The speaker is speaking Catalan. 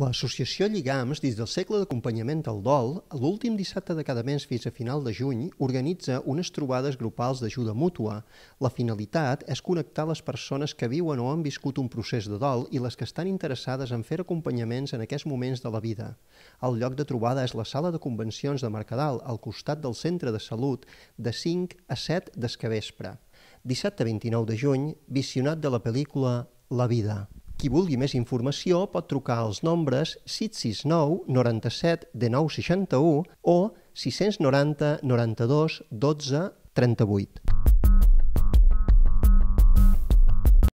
L'associació Lligams, des del segle d'acompanyament al dol, l'últim dissabte de cada mes fins a final de juny, organitza unes trobades grupals d'ajuda mútua. La finalitat és connectar les persones que viuen o han viscut un procés de dol i les que estan interessades en fer acompanyaments en aquests moments de la vida. El lloc de trobada és la sala de convencions de Mercadal, al costat del centre de salut, de 5 a 7 d'escavespre. Dissabte 29 de juny, visionat de la pel·lícula La vida. Qui vulgui més informació pot trucar als nombres 669 97 de 961 o 690 92 12 38.